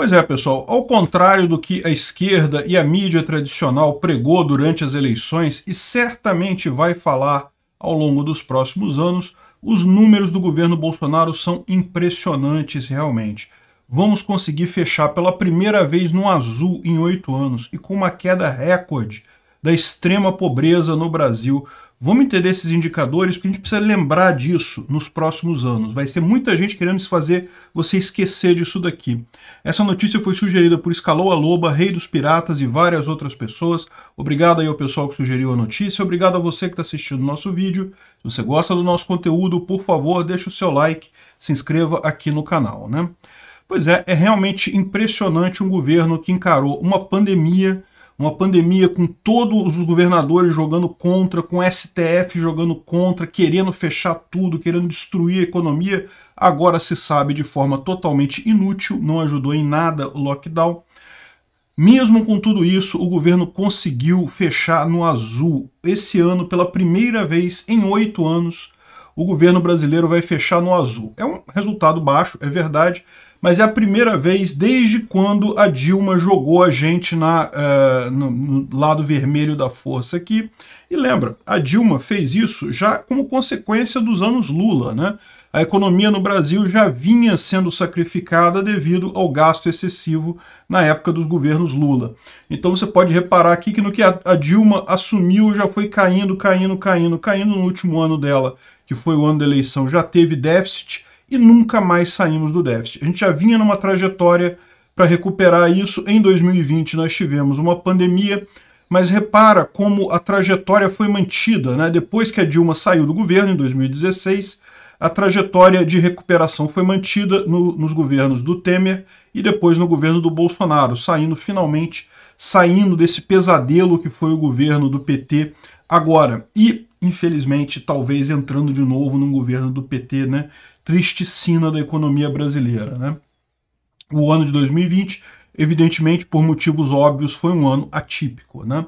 Pois é, pessoal, ao contrário do que a esquerda e a mídia tradicional pregou durante as eleições e certamente vai falar ao longo dos próximos anos, os números do governo Bolsonaro são impressionantes realmente. Vamos conseguir fechar pela primeira vez no azul em oito anos e com uma queda recorde da extrema pobreza no Brasil Vamos entender esses indicadores porque a gente precisa lembrar disso nos próximos anos. Vai ser muita gente querendo se fazer você esquecer disso daqui. Essa notícia foi sugerida por Escaloa Loba, Rei dos Piratas e várias outras pessoas. Obrigado aí ao pessoal que sugeriu a notícia. Obrigado a você que está assistindo o nosso vídeo. Se você gosta do nosso conteúdo, por favor, deixe o seu like, se inscreva aqui no canal. Né? Pois é, é realmente impressionante um governo que encarou uma pandemia uma pandemia com todos os governadores jogando contra, com STF jogando contra, querendo fechar tudo, querendo destruir a economia, agora se sabe de forma totalmente inútil, não ajudou em nada o lockdown. Mesmo com tudo isso, o governo conseguiu fechar no azul. Esse ano, pela primeira vez em oito anos, o governo brasileiro vai fechar no azul. É um resultado baixo, é verdade, mas é a primeira vez desde quando a Dilma jogou a gente na, uh, no, no, lado vermelho da força aqui. E lembra, a Dilma fez isso já como consequência dos anos Lula, né? A economia no Brasil já vinha sendo sacrificada devido ao gasto excessivo na época dos governos Lula. Então você pode reparar aqui que no que a, a Dilma assumiu já foi caindo, caindo, caindo, caindo no último ano dela, que foi o ano da eleição, já teve déficit e nunca mais saímos do déficit. A gente já vinha numa trajetória para recuperar isso. Em 2020 nós tivemos uma pandemia, mas repara como a trajetória foi mantida. Né? Depois que a Dilma saiu do governo, em 2016, a trajetória de recuperação foi mantida no, nos governos do Temer e depois no governo do Bolsonaro, saindo finalmente, saindo desse pesadelo que foi o governo do PT agora. E, infelizmente, talvez entrando de novo num governo do PT, né? triste cena da economia brasileira. Né? O ano de 2020, evidentemente, por motivos óbvios, foi um ano atípico. Né?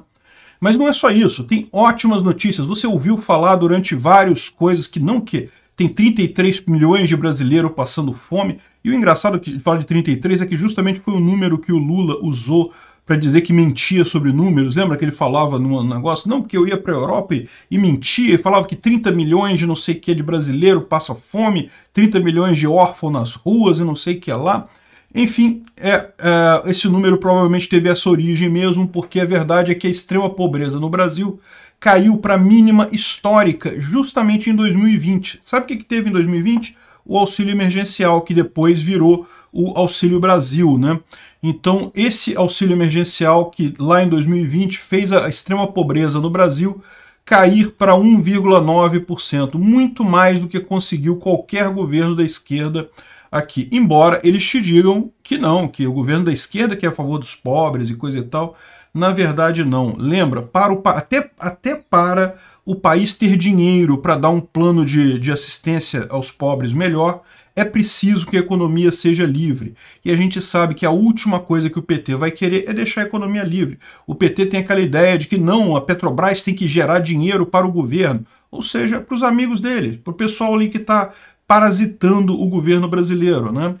Mas não é só isso, tem ótimas notícias. Você ouviu falar durante várias coisas que não que tem 33 milhões de brasileiros passando fome. E o engraçado que fala de 33 é que justamente foi o número que o Lula usou para dizer que mentia sobre números. Lembra que ele falava num negócio? Não, porque eu ia para a Europa e, mentia, e falava que 30 milhões de não sei o que de brasileiro passa fome, 30 milhões de órfãos nas ruas e não sei o que lá. Enfim, é, é, esse número provavelmente teve essa origem mesmo, porque a verdade é que a extrema pobreza no Brasil caiu para a mínima histórica justamente em 2020. Sabe o que, que teve em 2020? O auxílio emergencial, que depois virou o Auxílio Brasil, né? Então, esse auxílio emergencial que lá em 2020 fez a extrema pobreza no Brasil cair para 1,9%, muito mais do que conseguiu qualquer governo da esquerda aqui. Embora eles te digam que não, que o governo da esquerda que é a favor dos pobres e coisa e tal, na verdade não. Lembra, para o, até, até para o país ter dinheiro para dar um plano de, de assistência aos pobres melhor, é preciso que a economia seja livre. E a gente sabe que a última coisa que o PT vai querer é deixar a economia livre. O PT tem aquela ideia de que não, a Petrobras tem que gerar dinheiro para o governo, ou seja, para os amigos dele, para o pessoal ali que está parasitando o governo brasileiro, né?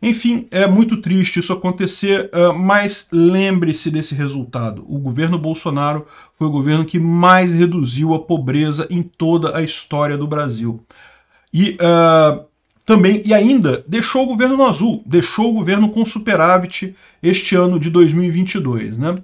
Enfim, é muito triste isso acontecer, ah, mas lembre-se desse resultado. O governo Bolsonaro foi o governo que mais reduziu a pobreza em toda a história do Brasil. E uh, também e ainda deixou o governo no azul, deixou o governo com superávit este ano de 2022. Né?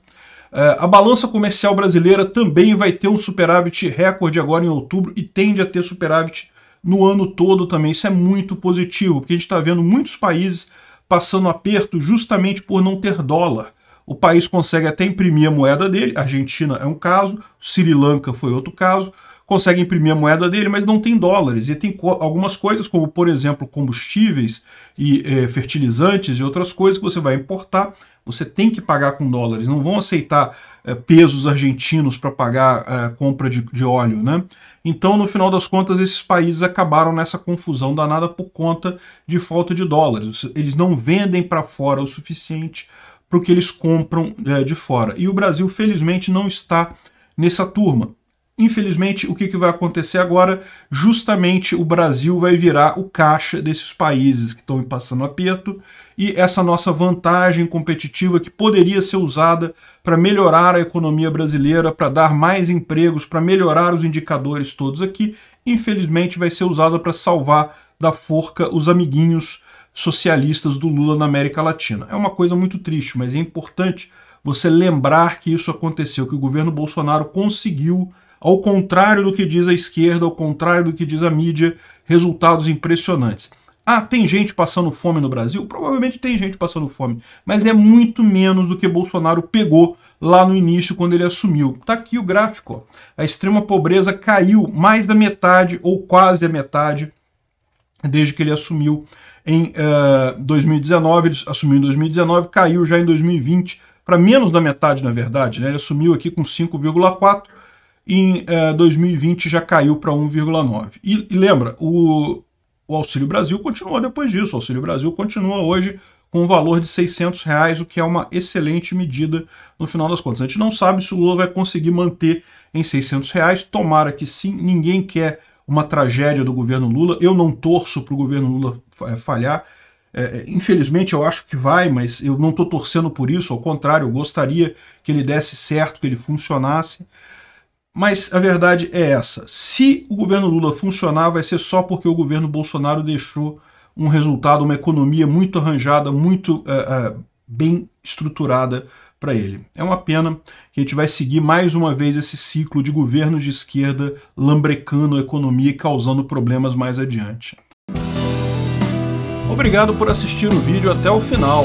É, a balança comercial brasileira também vai ter um superávit recorde agora em outubro e tende a ter superávit no ano todo também. Isso é muito positivo, porque a gente está vendo muitos países passando aperto justamente por não ter dólar. O país consegue até imprimir a moeda dele, a Argentina é um caso, Sri Lanka foi outro caso, consegue imprimir a moeda dele, mas não tem dólares. E tem co algumas coisas, como por exemplo combustíveis e é, fertilizantes e outras coisas que você vai importar, você tem que pagar com dólares. Não vão aceitar é, pesos argentinos para pagar é, compra de, de óleo, né? Então, no final das contas, esses países acabaram nessa confusão danada por conta de falta de dólares. Eles não vendem para fora o suficiente para o que eles compram de fora. E o Brasil, felizmente, não está nessa turma. Infelizmente, o que, que vai acontecer agora? Justamente o Brasil vai virar o caixa desses países que estão passando aperto e essa nossa vantagem competitiva que poderia ser usada para melhorar a economia brasileira, para dar mais empregos, para melhorar os indicadores todos aqui, infelizmente vai ser usada para salvar da forca os amiguinhos socialistas do Lula na América Latina. É uma coisa muito triste, mas é importante você lembrar que isso aconteceu, que o governo Bolsonaro conseguiu ao contrário do que diz a esquerda, ao contrário do que diz a mídia, resultados impressionantes. Ah, tem gente passando fome no Brasil? Provavelmente tem gente passando fome, mas é muito menos do que Bolsonaro pegou lá no início quando ele assumiu. Tá aqui o gráfico. Ó. A extrema pobreza caiu mais da metade ou quase a metade desde que ele assumiu em uh, eh, 2019. Ele assumiu em 2019, caiu já em 2020 para menos da metade, na verdade. Né? Ele assumiu aqui com 5,4 em 2020 é, já caiu para 1,9. E, e, lembra, o, o Auxílio Brasil continuou depois disso. O Auxílio Brasil continua hoje com o valor de 600 reais, o que é uma excelente medida no final das contas. A gente não sabe se o Lula vai conseguir manter em 600 reais. Tomara que sim, ninguém quer uma tragédia do governo Lula. Eu não torço para o governo Lula é, falhar. É, é, infelizmente, eu acho que vai, mas eu não estou torcendo por isso. Ao contrário, eu gostaria que ele desse certo, que ele funcionasse. Mas a verdade é essa. Se o governo Lula funcionar, vai ser só porque o governo Bolsonaro deixou um resultado, uma economia muito arranjada, muito uh, uh, bem estruturada para ele. É uma pena que a gente vai seguir mais uma vez esse ciclo de governos de esquerda lambrecando a economia e causando problemas mais adiante. Obrigado por assistir o vídeo até o final.